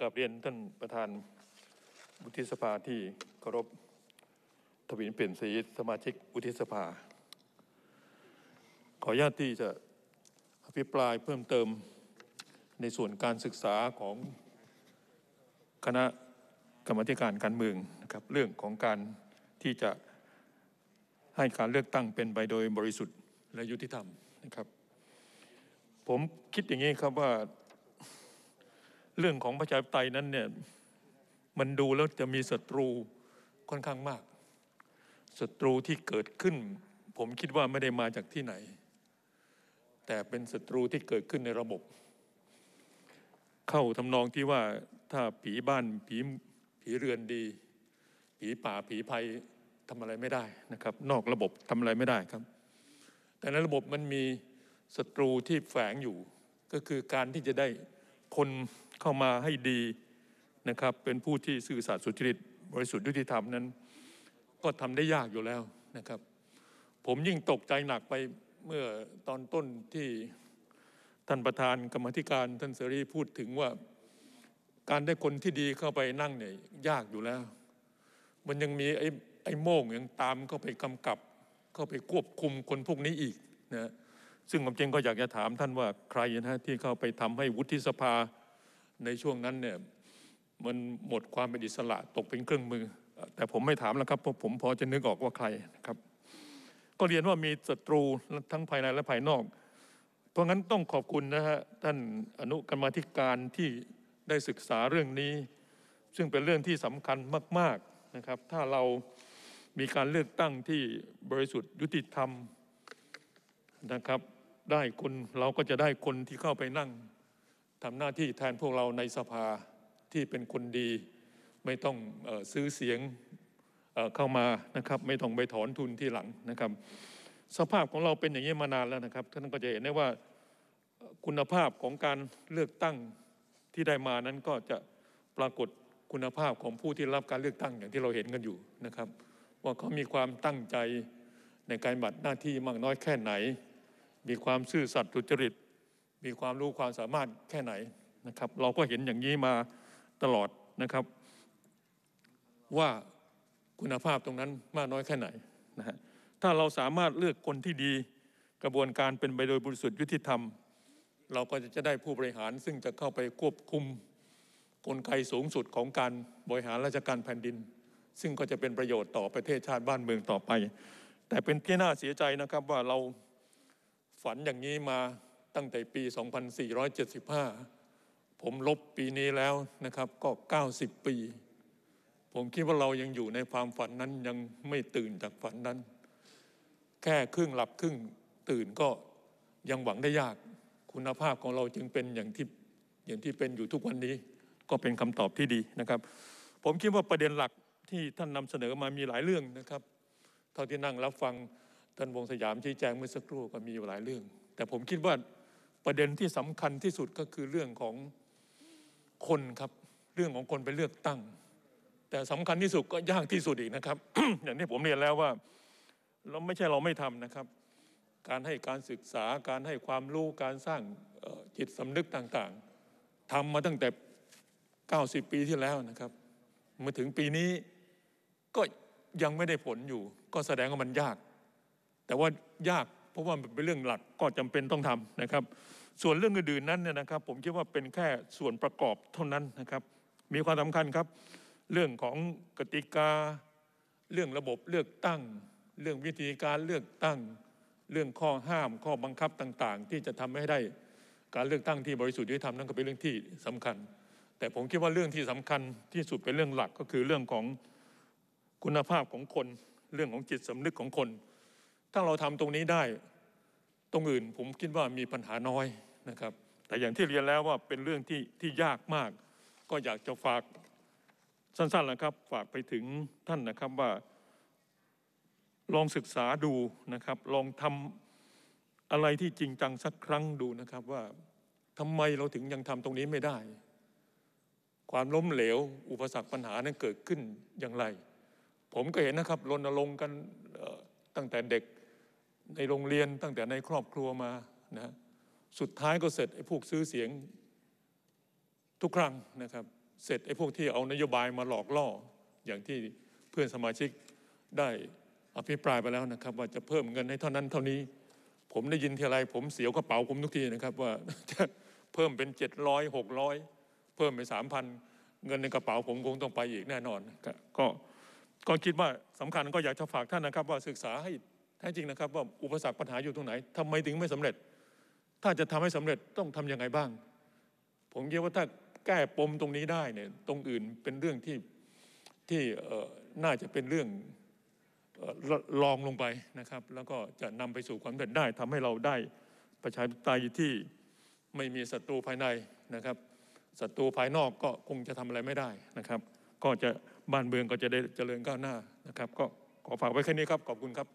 กับเรียนท่านประธานวุฒิสภาที่เคารพทวินเปลี่ยนสีสมาชิกวุฒิสภา ขออนุญาตที่จะอภิปรายเพิ่มเติมในส่วนการศึกษาของคณะกรรมการการเมืองนะครับเรื่องของการที่จะให้การเลือกตั้งเป็นไปโดยบริสุทธิ์และยุติธรรมนะครับ ผมคิดอย่างนี้ครับว่าเรื่องของประชาธิปไตยนั้นเนี่ยมันดูแล้วจะมีศัตรูค่อนข้างมากศัตรูที่เกิดขึ้น ผมคิดว่าไม่ได้มาจากที่ไหน แต่เป็นศัตรูที่เกิดขึ้นในระบบ เข้าทำนองที่ว่าถ้าผีบ้านผีผีเรือนดี ผีป่าผีภัยทำอะไรไม่ได้นะครับ นอกระบบทำอะไรไม่ได้ครับ แต่ในระบบมันมีศัตรูที่แฝงอยู่ ก็คือการที่จะได้คนเข้ามาให้ดีนะครับเป็นผู้ที่ซื่อสัตย์สุจริต บริสุทธิ์ยุติธรรมนั้น ก็ทำได้ยากอยู่แล้วนะครับ ผมยิ่งตกใจหนักไปเมื่อตอนต้นที่ท่านประธานกรรมธิการท่านเสรีพูดถึงว่าการได้คนที่ดีเข้าไปนั่งเนี่ยยากอยู่แล้ว มันยังมีไอ้ไอ้โม่งยังตามเข้าไปกำกับ เข้าไปควบคุมคนพวกนี้อีกนะซึ่งผมจริงก็อยากจะถามท่านว่าใครนะที่เข้าไปทำให้วุฒิสภาในช่วงนั้นเนี่ยมันหมดความเป็นอิสระตกเป็นเครื่องมือ แต่ผมไม่ถามแล้วครับ เพราะผมพอจะนึกออกว่าใครนะครับ ก็เรียนว่ามีศัตรูทั้งภายในและภายนอก เพราะงั้นต้องขอบคุณนะฮะท่านอนุกรรมธิการที่ได้ศึกษาเรื่องนี้ ซึ่งเป็นเรื่องที่สำคัญมากๆนะครับ ถ้าเรามีการเลือกตั้งที่บริสุทธิ์ยุติธรรมนะครับ ได้คนเราก็จะได้คนที่เข้าไปนั่งทำหน้าที่แทนพวกเราในสภาที่เป็นคนดี ไม่ต้องซื้อเสียงเข้ามานะครับไม่ต้องไปถอนทุนที่หลังนะครับ สภาพของเราเป็นอย่างนี้มานานแล้วนะครับท่านก็จะเห็นได้ว่าคุณภาพของการเลือกตั้งที่ได้มานั้นก็จะปรากฏคุณภาพของผู้ที่รับการเลือกตั้งอย่างที่เราเห็นกันอยู่นะครับ ว่าเขามีความตั้งใจในการบัตรหน้าที่มากน้อยแค่ไหน มีความซื่อสัตย์สุจริตมีความรู้ความสามารถแค่ไหนนะครับ เราก็เห็นอย่างนี้มาตลอดนะครับ ว่าคุณภาพตรงนั้นมากน้อยแค่ไหนนะฮะถ้าเราสามารถเลือกคนที่ดีกระบวนการเป็นไปโดยบริสุทธิ์ยุติธรรม เราก็จะได้ผู้บริหาร ซึ่งจะเข้าไปควบคุมกลไกสูงสุดของการบริหารราชการแผ่นดิน ซึ่งก็จะเป็นประโยชน์ต่อประเทศชาติบ้านเมืองต่อไป แต่เป็นที่น่าเสียใจนะครับว่าเราฝันอย่างนี้มาตั้งแต่ปี 2475 ผมลบปีนี้แล้วนะครับก็ 90 ปี ผมคิดว่าเรายังอยู่ในความฝันนั้นยังไม่ตื่นจากฝันนั้น แค่ครึ่งหลับครึ่งตื่นก็ยังหวังได้ยากคุณภาพของเราจึงเป็นอย่างที่ อย่างที่เป็นอยู่ทุกวันนี้ ก็เป็นคำตอบที่ดีนะครับ ผมคิดว่าประเด็นหลักที่ท่านนำเสนอมามีหลายเรื่องนะครับเท่าที่นั่งรับฟังท่านวงสยามชี้แจงเมื่อสักครู่ก็มีหลายเรื่อง แต่ผมคิดว่าประเด็นที่สำคัญที่สุดก็คือเรื่องของคนครับ เรื่องของคนไปเลือกตั้ง แต่สำคัญที่สุดก็ยากที่สุดอีกนะครับ อย่างที่ผมเรียนแล้วว่าเราไม่ใช่เราไม่ทำนะครับ การให้การศึกษาการให้ความรู้ การสร้างจิตสำนึกต่างๆทำมาตั้งแต่90 ปีที่แล้วนะครับมาถึงปีนี้ก็ยังไม่ได้ผลอยู่ ก็แสดงว่ามันยาก แต่ว่ายากราะว่ามันเป็นเรื่องหลักก็จำเป็นต้องทำนะครับ ส่วนเรื่องอื่นนั้นเนี่ยนะครับ ผมคิดว่าเป็นแค่ส่วนประกอบเท่านั้นนะครับ มีความสำคัญครับ เรื่องของกติกาเรื่องระบบเลือกตั้งเรื่องวิธีการเลือกตั้งเรื่องข้อห้ามข้อบังคับต่างๆ ที่จะทำให้ได้การเลือกตั้งที่บริสุทธิ์ยุติธรรมนั่นก็เป็นเรื่องที่สำคัญ แต่ผมคิดว่าเรื่องที่สำคัญที่สุดเป็นเรื่องหลักก็คือเรื่องของคุณภาพของคน เรื่องของจิตสำนึกของคนถ้าเราทำตรงนี้ได้ ตรงอื่นผมคิดว่ามีปัญหาน้อยนะครับ แต่อย่างที่เรียนแล้วว่าเป็นเรื่องที่ที่ยากมาก ก็อยากจะฝากสั้นๆ นะครับฝากไปถึงท่านนะครับว่า ลองศึกษาดูนะครับ ลองทำอะไรที่จริงจังสักครั้งดูนะครับ ว่า ทำไมเราถึงยังทำตรงนี้ไม่ได้ ความล้มเหลว อุปสรรคปัญหานั้นเกิดขึ้นอย่างไร ผมก็เห็นนะครับรณรงค์กันตั้งแต่เด็กในโรงเรียนตั้งแต่ในครอบครัวมานะสุดท้ายก็เสร็จไอ้พวกซื้อเสียงทุกครั้งนะครับ เสร็จไอ้พวกที่เอานโยบายมาหลอกล่ออย่างที่เพื่อนสมาชิกได้อภิปรายไปแล้วนะครับ ว่าจะเพิ่มเงินให้เท่านั้นเท่านี้ ผมได้ยินทีไรผมเสียวกระเป๋าผมทุกทีนะครับ ว่าจะเพิ่มเป็นเจ็ดร้อยหกร้อยเพิ่มไปสามพันเงินในกระเป๋าผมคงต้องไปอีกแน่นอน ก็ก็คิดว่าสำคัญก็อยากจะฝากท่านนะครับว่าศึกษาให้แท้จริงนะครับว่าอุปสรรคปัญหาอยู่ตรงไหน ทำไมถึงไม่สำเร็จ ถ้าจะทำให้สำเร็จต้องทํำยังไงบ้าง ผมคิดว่า ถ้าแก้ปมตรงนี้ได้เนี่ยตรงอื่นเป็นเรื่องที่ที่น่าจะเป็นเรื่องลองลงไปนะครับแล้วก็จะนำไปสู่ความสำเร็จได้ ทำให้เราได้ประชาธิปไตยที่ไม่มีศัตรูภายในนะครับศัตรูภายนอกก็คงจะทำอะไรไม่ได้นะครับ ก็จะบ้านเมืองก็จะได้เจริญก้าวหน้านะครับก็ขอฝากไว้แค่นี้ครับขอบคุณครับ